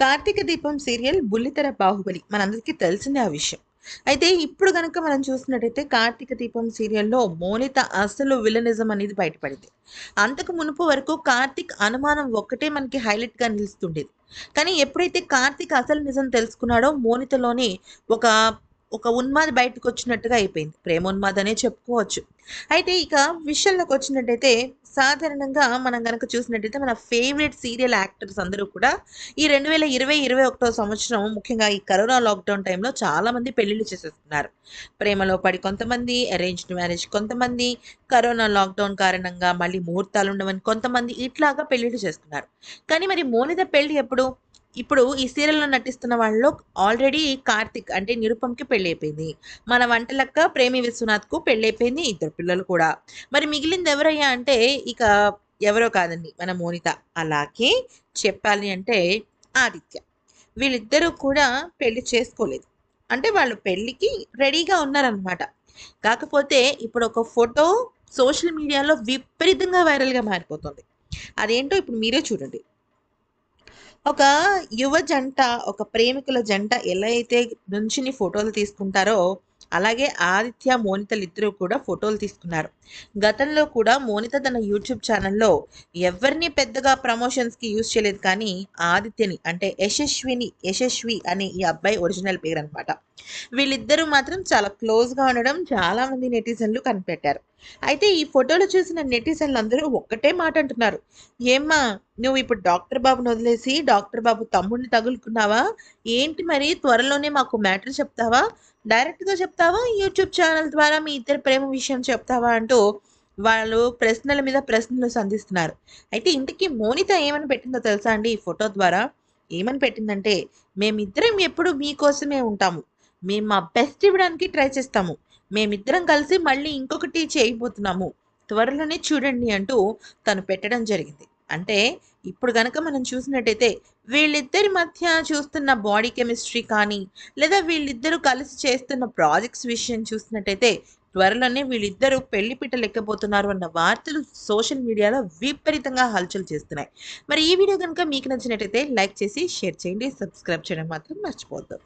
కార్తీక దీపం సీరియల్ బుల్లితెర బాహుబలి మనందరికీ తెలిసిందే ఆ విషయం అయితే ఇప్పుడు కనుక మనం చూసినట్టయితే కార్తీక దీపం సీరియల్లో మోనిత అసలు విలనిజం అనేది బయటపడింది అంతకు మునుపు వరకు కార్తీక్ అనుమానం ఒక్కటే మనకి హైలైట్గా నిలుస్తుండేది కానీ ఎప్పుడైతే కార్తీక్ అసలు నిజం తెలుసుకున్నాడో మోనితలోని ఒక ఒక ఉన్మాద బయటకు వచ్చినట్టుగా అయిపోయింది ప్రేమ ఉన్మాదనే చెప్పుకోవచ్చు అయితే ఇక విషయంలోకి వచ్చినట్టయితే సాధారణంగా మనం కనుక చూసినట్టయితే మన ఫేవరెట్ సీరియల్ యాక్టర్స్ అందరూ కూడా ఈ రెండు వేల ఇరవై ఇరవై ఒకటో సంవత్సరం ముఖ్యంగా ఈ కరోనా లాక్డౌన్ టైంలో చాలామంది పెళ్లిళ్ళు చేసేస్తున్నారు ప్రేమలో పడి కొంతమంది అరేంజ్డ్ మ్యారేజ్ కొంతమంది కరోనా లాక్డౌన్ కారణంగా మళ్ళీ ముహూర్తాలు ఉండవని కొంతమంది ఇట్లాగా పెళ్లిళ్ళు చేస్తున్నారు కానీ మరి మోనిద పెళ్లి ఎప్పుడు ఇప్పుడు ఈ సీరియల్లో నటిస్తున్న వాళ్ళలో ఆల్రెడీ కార్తిక్ అంటే నిరుపంకి అయిపోయింది మన వంటలక్క ప్రేమి విశ్వనాథ్కు అయిపోయింది ఇద్దరు పిల్లలు కూడా మరి మిగిలింది ఎవరయ్యా అంటే ఇక ఎవరో కాదండి మన మోనిత అలాగే చెప్పాలి అంటే ఆదిత్య వీళ్ళిద్దరూ కూడా పెళ్లి చేసుకోలేదు అంటే వాళ్ళు పెళ్ళికి రెడీగా ఉన్నారనమాట కాకపోతే ఇప్పుడు ఒక ఫోటో సోషల్ మీడియాలో విపరీతంగా వైరల్గా మారిపోతుంది అదేంటో ఇప్పుడు మీరే చూడండి ఒక యువ జంట ఒక ప్రేమికుల జంట ఎలా అయితే నుంచిని ఫోటోలు తీసుకుంటారో అలాగే ఆదిత్య మోనితలిద్దరూ కూడా ఫోటోలు తీసుకున్నారు గతంలో కూడా మోనిత తన యూట్యూబ్ ఛానల్లో ఎవరిని పెద్దగా ప్రమోషన్స్కి యూజ్ చేయలేదు కానీ ఆదిత్యని అంటే యశస్విని యశస్వి అనే ఈ అబ్బాయి ఒరిజినల్ పేరు అనమాట వీళ్ళిద్దరూ మాత్రం చాలా క్లోజ్గా ఉండడం చాలామంది నెటిజన్లు కనిపెట్టారు అయితే ఈ ఫోటోలు చూసిన నెటిజన్లు అందరూ ఒక్కటే మాట అంటున్నారు ఏమ్మా నువ్వు ఇప్పుడు డాక్టర్ బాబును వదిలేసి డాక్టర్ బాబు తమ్ముడిని తగులుకున్నావా ఏంటి మరి త్వరలోనే మాకు మ్యాటర్ చెప్తావా డైరెక్ట్గా చెప్తావా యూట్యూబ్ ఛానల్ ద్వారా మీ ఇద్దరు ప్రేమ విషయం చెప్తావా అంటూ వాళ్ళు ప్రశ్నల మీద ప్రశ్నలు సంధిస్తున్నారు అయితే ఇంటికి మోనిత ఏమని పెట్టిందో తెలుసా అండి ఈ ఫోటో ద్వారా ఏమని పెట్టిందంటే మేమిద్దరం ఎప్పుడు మీకోసమే ఉంటాము మేము మా బెస్ట్ ఇవ్వడానికి ట్రై చేస్తాము మేమిద్దరం కలిసి మళ్ళీ ఇంకొకటి చేయబోతున్నాము త్వరలోనే చూడండి అంటూ తను పెట్టడం జరిగింది అంటే ఇప్పుడు గనక మనం చూసినట్టయితే వీళ్ళిద్దరి మధ్య చూస్తున్న బాడీ కెమిస్ట్రీ కానీ లేదా వీళ్ళిద్దరూ కలిసి చేస్తున్న ప్రాజెక్ట్స్ విషయం చూసినట్టయితే త్వరలోనే వీళ్ళిద్దరూ పెళ్లి పిట్ట ఎక్కబోతున్నారు అన్న వార్తలు సోషల్ మీడియాలో విపరీతంగా హల్చల్ చేస్తున్నాయి మరి ఈ వీడియో కనుక మీకు నచ్చినట్టయితే లైక్ చేసి షేర్ చేయండి సబ్స్క్రైబ్ చేయడం మాత్రం మర్చిపోద్దు